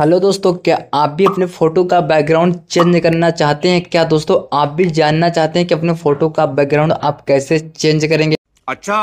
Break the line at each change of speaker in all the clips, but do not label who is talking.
hello दोस्तों क्या आप भी अपने फ़ोटो का बैकग्राउंड चेंज करना चाहते हैं क्या दोस्तों आप भी जानना चाहते हैं कि अपने फ़ोटो का बैकग्राउंड आप कैसे चेंज करेंगे अच्छा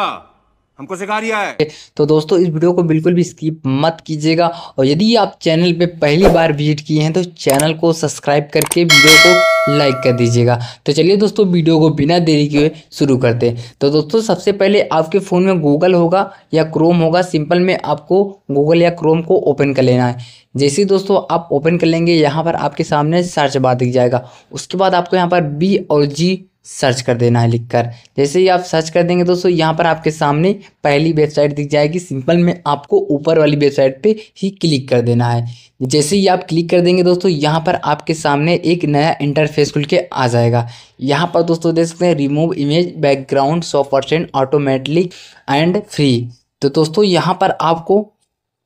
हमको सिखा रिया है तो दोस्तों इस वीडियो को बिल्कुल भी स्किप मत कीजिएगा और यदि आप चैनल पे पहली बार विजिट किए हैं तो चैनल को सब्सक्राइब करके वीडियो को लाइक कर दीजिएगा तो चलिए दोस्तों वीडियो को बिना देरी किए शुरू करते हैं तो दोस्तों सबसे पहले आपके फ़ोन में गूगल होगा या क्रोम होगा सिंपल में आपको गूगल या क्रोम को ओपन कर लेना है जैसे दोस्तों आप ओपन कर लेंगे यहाँ पर आपके सामने सर्च बार दिख जाएगा उसके बाद आपको यहाँ पर बी और जी सर्च कर देना है लिखकर जैसे ही आप सर्च कर देंगे दोस्तों यहाँ पर आपके सामने पहली वेबसाइट दिख जाएगी सिंपल में आपको ऊपर वाली वेबसाइट पे ही क्लिक कर देना है जैसे ही आप क्लिक कर देंगे दोस्तों यहाँ पर आपके सामने एक नया इंटरफेस खुल के आ जाएगा यहाँ पर दोस्तों देख सकते हैं रिमूव इमेज बैकग्राउंड सौ परसेंट ऑटोमेटिक एंड फ्री तो दोस्तों यहाँ पर आपको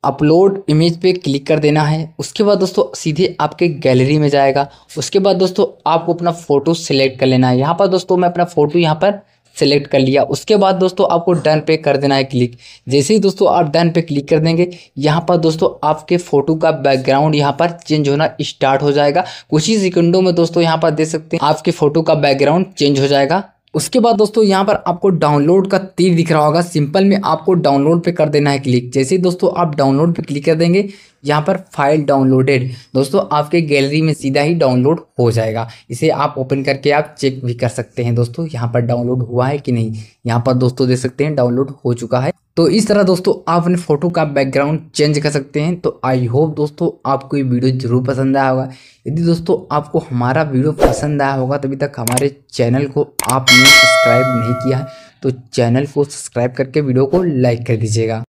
अपलोड इमेज पे क्लिक कर देना है उसके बाद दोस्तों सीधे आपके गैलरी में जाएगा उसके बाद दोस्तों आपको अपना फ़ोटो सिलेक्ट कर लेना है यहाँ पर दोस्तों मैं अपना फ़ोटो यहाँ पर सेलेक्ट कर लिया उसके बाद दोस्तों आपको डन पे कर देना है क्लिक जैसे ही दोस्तों आप डन पे क्लिक कर देंगे यहाँ पर दोस्तों आपके फोटो का बैकग्राउंड यहाँ पर चेंज होना स्टार्ट हो जाएगा कुछ ही सेकंडों में दोस्तों यहाँ पर देख सकते हैं आपके फोटो का बैकग्राउंड चेंज हो जाएगा उसके बाद दोस्तों यहाँ पर आपको डाउनलोड का तीर दिख रहा होगा सिंपल में आपको डाउनलोड पे कर देना है क्लिक जैसे ही दोस्तों आप डाउनलोड पे क्लिक कर देंगे यहाँ पर फाइल डाउनलोडेड दोस्तों आपके गैलरी में सीधा ही डाउनलोड हो जाएगा इसे आप ओपन करके आप चेक भी कर सकते हैं दोस्तों यहाँ पर डाउनलोड हुआ है कि नहीं यहाँ पर दोस्तों देख सकते हैं डाउनलोड हो चुका है तो इस तरह दोस्तों आप अपने फोटो का बैकग्राउंड चेंज कर सकते हैं तो आई होप दोस्तों आपको ये वीडियो जरूर पसंद आया होगा यदि दोस्तों आपको हमारा वीडियो पसंद आया होगा तभी तक हमारे चैनल को आपने सब्सक्राइब नहीं किया है तो चैनल को सब्सक्राइब करके वीडियो को लाइक कर दीजिएगा